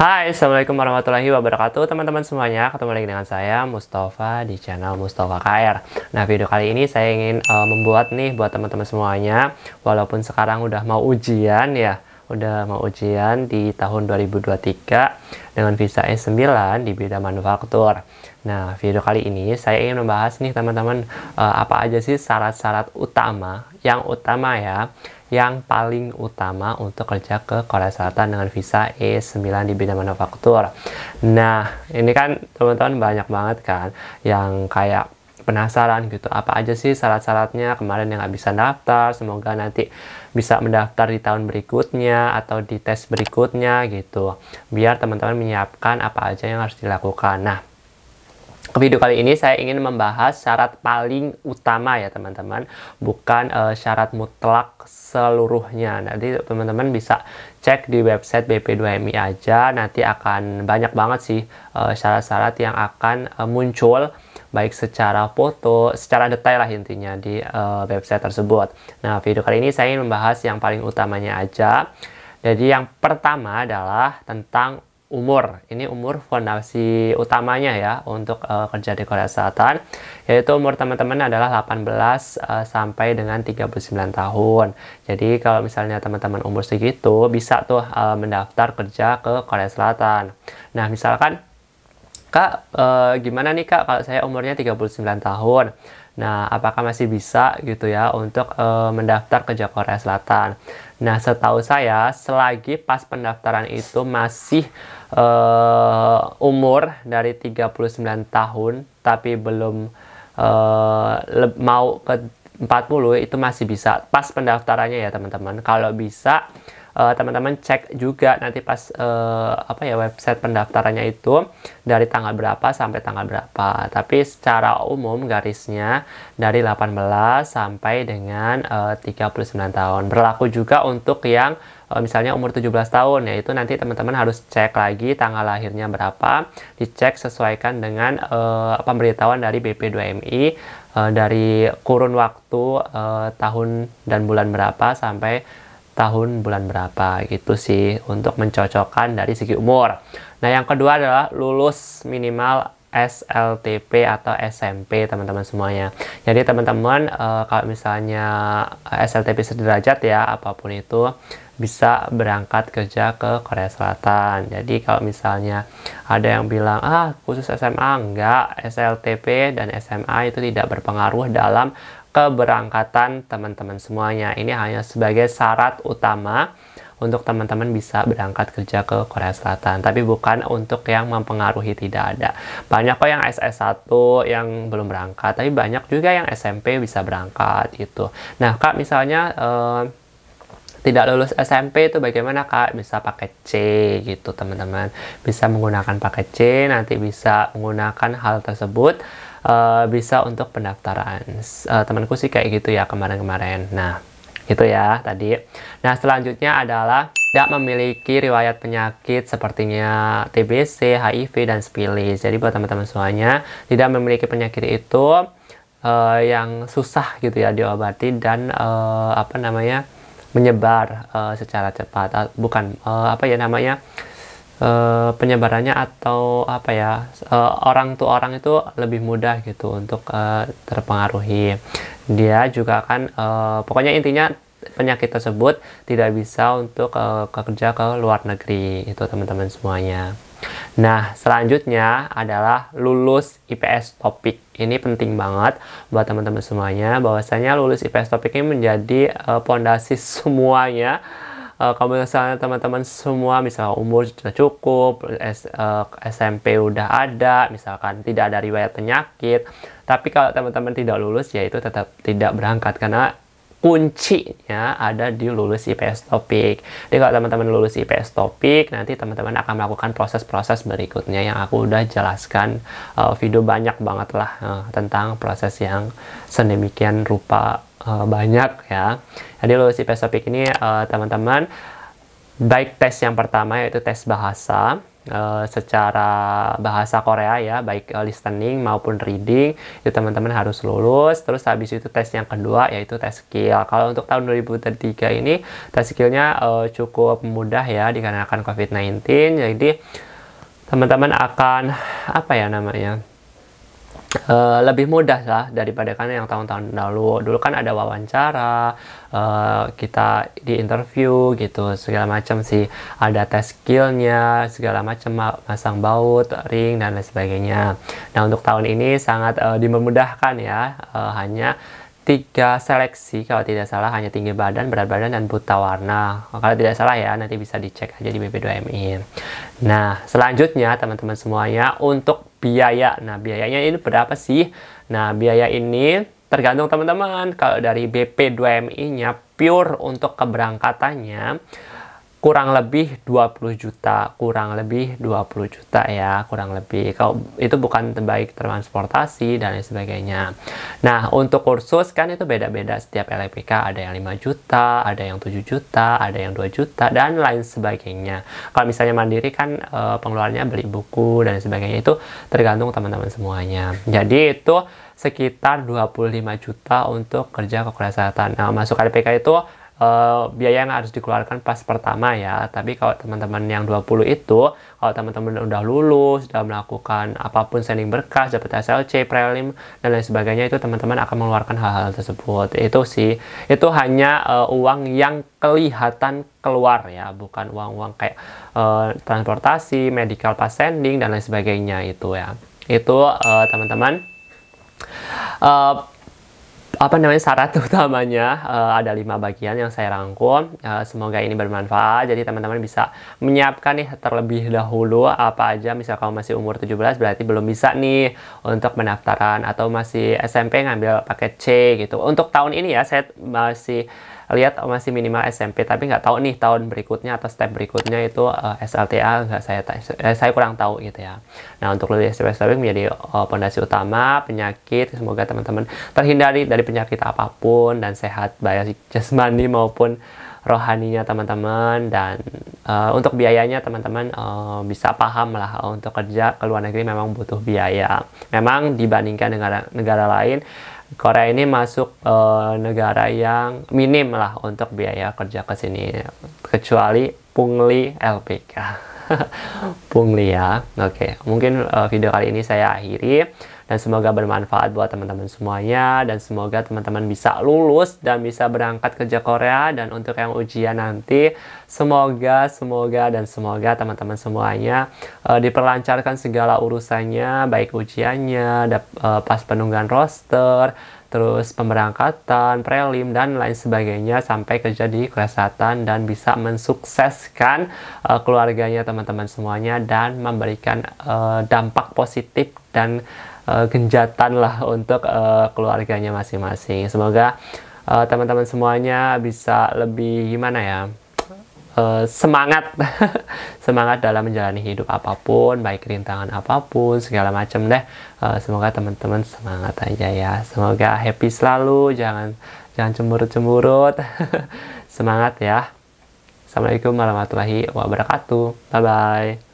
Hai, Assalamualaikum warahmatullahi wabarakatuh teman-teman semuanya Ketemu lagi dengan saya Mustafa di channel Mustafa KR Nah video kali ini saya ingin uh, membuat nih buat teman-teman semuanya Walaupun sekarang udah mau ujian ya Udah mau ujian di tahun 2023 Dengan visa S9 di bidang manufaktur Nah, video kali ini saya ingin membahas nih teman-teman uh, apa aja sih syarat-syarat utama, yang utama ya, yang paling utama untuk kerja ke Korea Selatan dengan visa E9 di bidang manufaktur. Nah, ini kan teman-teman banyak banget kan yang kayak penasaran gitu apa aja sih syarat-syaratnya kemarin yang nggak bisa daftar semoga nanti bisa mendaftar di tahun berikutnya atau di tes berikutnya gitu biar teman-teman menyiapkan apa aja yang harus dilakukan nah Video kali ini saya ingin membahas syarat paling utama ya teman-teman, bukan uh, syarat mutlak seluruhnya. Nanti teman-teman bisa cek di website BP2MI aja, nanti akan banyak banget sih eh, syarat-syarat uh, yang akan uh, muncul baik secara foto, secara detail lah intinya di uh, website tersebut. Nah, video kali ini saya ingin membahas yang paling utamanya aja. Jadi yang pertama adalah tentang umur. Ini umur fondasi utamanya ya untuk uh, kerja di Korea Selatan, yaitu umur teman-teman adalah 18 uh, eh, sampai dengan 39 tahun. Jadi kalau misalnya teman-teman umur segitu bisa tuh uh, mendaftar kerja ke Korea Selatan. Nah, misalkan Kak, e, gimana nih Kak kalau saya umurnya 39 tahun? Nah, apakah masih bisa gitu ya untuk e, mendaftar kerja Korea Selatan? Nah, setahu saya selagi pas pendaftaran itu masih e, umur dari 39 tahun tapi belum e, mau ke 40 itu masih bisa pas pendaftarannya ya, teman-teman. Kalau bisa Eh, teman-teman uh, cek juga nanti pas uh, apa ya website pendaftarannya itu dari tanggal berapa sampai tanggal berapa. Tapi secara umum garisnya dari 18 sampai dengan eh, uh, 39 tahun. Berlaku juga untuk yang misalnya umur 17 tahun yaitu nanti teman-teman harus cek lagi tanggal lahirnya berapa dicek sesuaikan dengan uh, pemberitahuan dari BP2MI uh, dari kurun waktu uh, tahun dan bulan berapa sampai tahun bulan berapa gitu sih untuk mencocokkan dari segi umur. Nah yang kedua adalah lulus minimal SLTP atau SMP teman-teman semuanya. Jadi teman-teman e, kalau misalnya SLTP sederajat ya apapun itu bisa berangkat kerja ke Korea Selatan. Jadi kalau misalnya ada yang bilang ah khusus SMA enggak SLTP dan SMA itu tidak berpengaruh dalam keberangkatan teman-teman semuanya. Ini hanya sebagai syarat utama untuk teman-teman bisa berangkat kerja ke Korea Selatan, tapi bukan untuk yang mempengaruhi tidak ada. Banyak kok yang SS1 yang belum berangkat, tapi banyak juga yang SMP bisa berangkat gitu. Nah, Kak misalnya eh, tidak lulus SMP itu bagaimana Kak? Bisa pakai C gitu, teman-teman. Bisa menggunakan pakai C, nanti bisa menggunakan hal tersebut Eh, bisa untuk pendaftaran. Uh, temanku sih kayak gitu ya kemarin-kemarin. Nah, itu ya tadi. Nah, selanjutnya adalah tidak memiliki riwayat penyakit sepertinya TBC, HIV, dan spilis. Jadi buat teman-teman semuanya, tidak memiliki penyakit itu uh, yang susah gitu ya diobati dan uh, apa namanya menyebar uh, secara cepat. Uh, bukan uh, apa ya namanya uh, penyebarannya atau apa ya uh, orang tuh orang itu lebih mudah gitu untuk uh, terpengaruhi dia juga kan uh, pokoknya intinya penyakit tersebut tidak bisa untuk uh, kerja ke luar negeri itu teman-teman semuanya Nah, selanjutnya adalah lulus IPS topik. Ini penting banget buat teman-teman semuanya bahwasanya lulus IPS topik ini menjadi pondasi uh, semuanya uh, kalau misalnya teman-teman semua misalnya umur sudah cukup S, uh, eh, SMP udah ada misalkan tidak ada riwayat penyakit tapi kalau teman-teman tidak lulus ya itu tetap tidak berangkat karena kuncinya ada di lulus IPS topik. Jadi kalau teman-teman lulus IPS topik, nanti teman-teman akan melakukan proses-proses berikutnya yang aku udah jelaskan uh, video banyak banget lah uh, tentang proses yang sedemikian rupa uh, banyak ya. Jadi lulus IPS Topik ini eh, teman-teman uh, baik tes yang pertama yaitu tes bahasa uh, secara bahasa Korea ya, baik uh, listening maupun reading itu teman-teman harus lulus. Terus habis itu tes yang kedua yaitu tes skill. Kalau untuk tahun 2023 ini tes skillnya uh, cukup mudah ya dikarenakan COVID-19. Jadi teman-teman akan apa ya namanya? Uh, lebih mudah lah daripada kan yang tahun-tahun lalu. Dulu kan ada wawancara, uh, kita di interview gitu, segala macam sih. Ada tes skillnya, segala macam masang baut, ring dan lain sebagainya. Nah untuk tahun ini sangat uh, dimudahkan ya, uh, hanya tiga seleksi kalau tidak salah hanya tinggi badan, berat badan dan buta warna. Kalau tidak salah ya nanti bisa dicek aja di BP2MI. Nah, selanjutnya teman-teman semuanya untuk biaya. Nah, biayanya ini berapa sih? Nah, biaya ini tergantung teman-teman. Kalau dari BP2MI-nya pure untuk keberangkatannya kurang lebih 20 juta, kurang lebih 20 juta ya, kurang lebih. Kalau itu bukan terbaik transportasi dan lain sebagainya. Nah, untuk kursus kan itu beda-beda setiap LPK, ada yang 5 juta, ada yang 7 juta, ada yang 2 juta dan lain sebagainya. Kalau misalnya mandiri kan e, pengeluarannya beli buku dan lain sebagainya itu tergantung teman-teman semuanya. Jadi itu sekitar 25 juta untuk kerja kekerasan Nah, masuk LPK itu uh, biaya yang harus dikeluarkan pas pertama ya. Tapi kalau teman-teman yang 20 itu, kalau teman-teman udah lulus, sudah melakukan apapun sending berkas, dapat SLC, prelim, dan lain sebagainya, itu teman-teman akan mengeluarkan hal-hal tersebut. Itu sih, itu hanya uh, uang yang kelihatan keluar ya, bukan uang-uang kayak uh, transportasi, medical pas sending, dan lain sebagainya itu ya. Itu teman-teman. Uh, uh apa namanya syarat utamanya uh, ada lima bagian yang saya rangkum uh, semoga ini bermanfaat jadi teman-teman bisa menyiapkan nih terlebih dahulu apa aja misal kamu masih umur 17 berarti belum bisa nih untuk pendaftaran atau masih SMP ngambil paket C gitu untuk tahun ini ya saya masih lihat masih minimal SMP tapi nggak tahu nih tahun berikutnya atau step berikutnya itu uh, eh, SLTA nggak saya eh, saya kurang tahu gitu ya nah untuk lebih spesifik menjadi pondasi eh, utama penyakit semoga teman-teman terhindari dari penyakit apapun dan sehat baik jasmani maupun rohaninya teman-teman dan uh, untuk biayanya teman-teman uh, bisa paham lah untuk kerja ke luar negeri memang butuh biaya memang dibandingkan negara negara lain Korea ini masuk e, negara yang minim lah untuk biaya kerja ke sini kecuali pungli LPK pungli ya oke okay. mungkin e, video kali ini saya akhiri dan semoga bermanfaat buat teman-teman semuanya dan semoga teman-teman bisa lulus dan bisa berangkat kerja Korea dan untuk yang ujian nanti semoga semoga dan semoga teman-teman semuanya uh, diperlancarkan segala urusannya baik ujiannya uh, pas penunggan roster terus pemberangkatan, prelim, dan lain sebagainya sampai kerja di Korea Selatan dan bisa mensukseskan uh, keluarganya teman-teman semuanya dan memberikan uh, dampak positif dan uh, genjatan lah untuk uh, keluarganya masing-masing. Semoga eh, teman-teman uh, semuanya bisa lebih gimana ya? Uh, semangat semangat dalam menjalani hidup apapun baik rintangan apapun segala macam deh uh, semoga teman-teman semangat aja ya semoga happy selalu jangan jangan cemburut-cemburut. semangat ya assalamualaikum warahmatullahi wabarakatuh bye bye